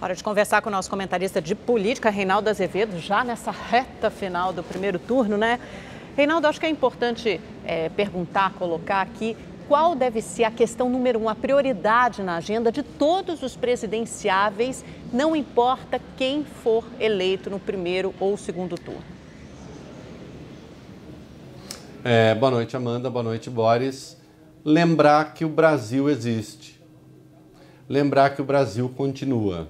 Hora de conversar com o nosso comentarista de política, Reinaldo Azevedo, já nessa reta final do primeiro turno, né? Reinaldo, acho que é importante é, perguntar, colocar aqui qual deve ser a questão número um, a prioridade na agenda de todos os presidenciáveis, não importa quem for eleito no primeiro ou segundo turno. É, boa noite, Amanda. Boa noite, Boris. Lembrar que o Brasil existe. Lembrar que o Brasil continua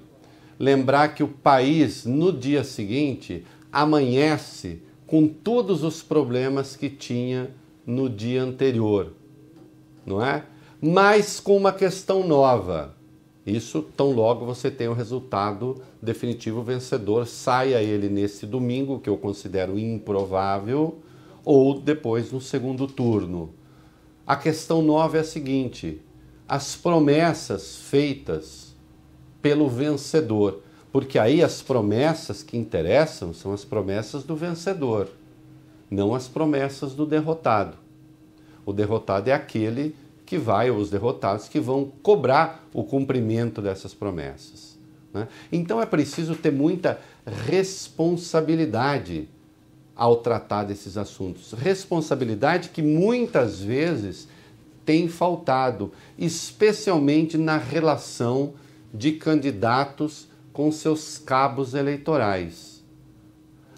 lembrar que o país, no dia seguinte, amanhece com todos os problemas que tinha no dia anterior, não é? Mas com uma questão nova. Isso tão logo você tem o resultado definitivo vencedor, saia ele nesse domingo, que eu considero improvável, ou depois no segundo turno. A questão nova é a seguinte: as promessas feitas pelo vencedor, porque aí as promessas que interessam são as promessas do vencedor, não as promessas do derrotado. O derrotado é aquele que vai, ou os derrotados que vão cobrar o cumprimento dessas promessas. Né? Então é preciso ter muita responsabilidade ao tratar desses assuntos. Responsabilidade que muitas vezes tem faltado, especialmente na relação de candidatos com seus cabos eleitorais.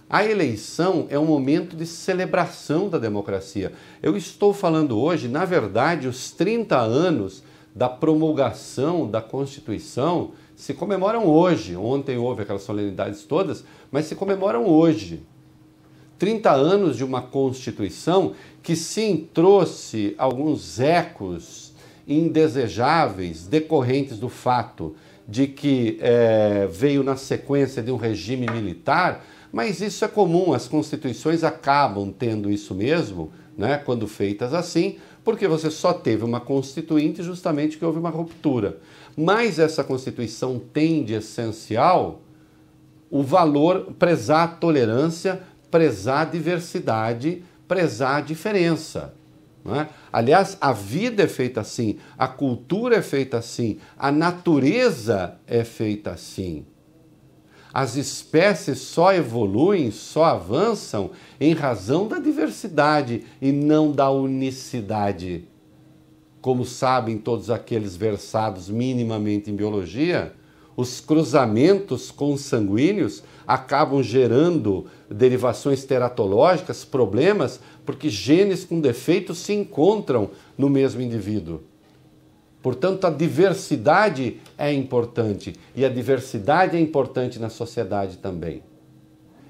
A eleição é um momento de celebração da democracia. Eu estou falando hoje, na verdade, os 30 anos da promulgação da Constituição se comemoram hoje. Ontem houve aquelas solenidades todas, mas se comemoram hoje. 30 anos de uma Constituição que sim trouxe alguns ecos indesejáveis decorrentes do fato de que é, veio na sequência de um regime militar, mas isso é comum, as constituições acabam tendo isso mesmo, né, quando feitas assim, porque você só teve uma constituinte justamente que houve uma ruptura. Mas essa constituição tem de essencial o valor prezar a tolerância, prezar a diversidade, prezar a diferença. É? Aliás, a vida é feita assim, a cultura é feita assim, a natureza é feita assim. As espécies só evoluem, só avançam em razão da diversidade e não da unicidade. Como sabem todos aqueles versados minimamente em biologia, os cruzamentos consanguíneos acabam gerando derivações teratológicas, problemas, porque genes com defeitos se encontram no mesmo indivíduo. Portanto, a diversidade é importante e a diversidade é importante na sociedade também.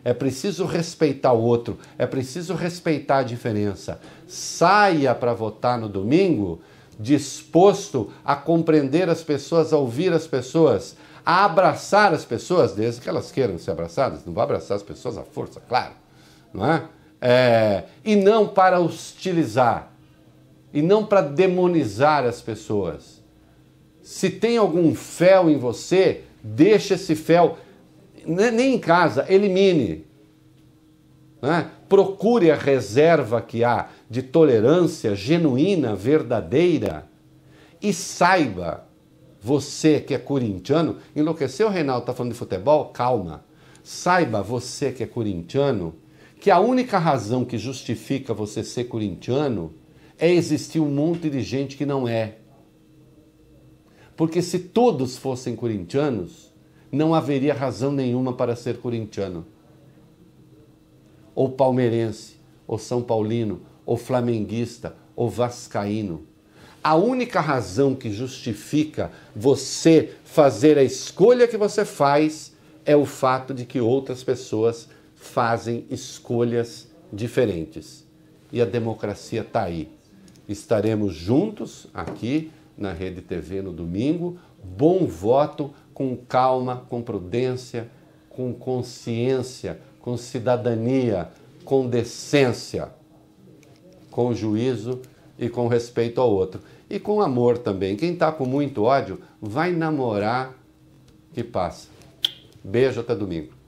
É preciso respeitar o outro, é preciso respeitar a diferença. Saia para votar no domingo disposto a compreender as pessoas, a ouvir as pessoas, a abraçar as pessoas, desde que elas queiram ser abraçadas, não vai abraçar as pessoas à força, claro, não é? é e não para hostilizar, e não para demonizar as pessoas. Se tem algum fel em você, deixe esse fel, né, nem em casa, elimine. Né? Procure a reserva que há de tolerância genuína, verdadeira, e saiba você que é corintiano, enlouqueceu, Reinaldo, tá falando de futebol? Calma. Saiba, você que é corintiano, que a única razão que justifica você ser corintiano é existir um monte de gente que não é. Porque se todos fossem corintianos, não haveria razão nenhuma para ser corintiano. Ou palmeirense, ou são paulino, ou flamenguista, ou vascaíno. A única razão que justifica você fazer a escolha que você faz é o fato de que outras pessoas fazem escolhas diferentes. E a democracia está aí. Estaremos juntos aqui na Rede TV no domingo. Bom voto, com calma, com prudência, com consciência, com cidadania, com decência, com juízo e com respeito ao outro. E com amor também. Quem está com muito ódio, vai namorar que passa. Beijo, até domingo.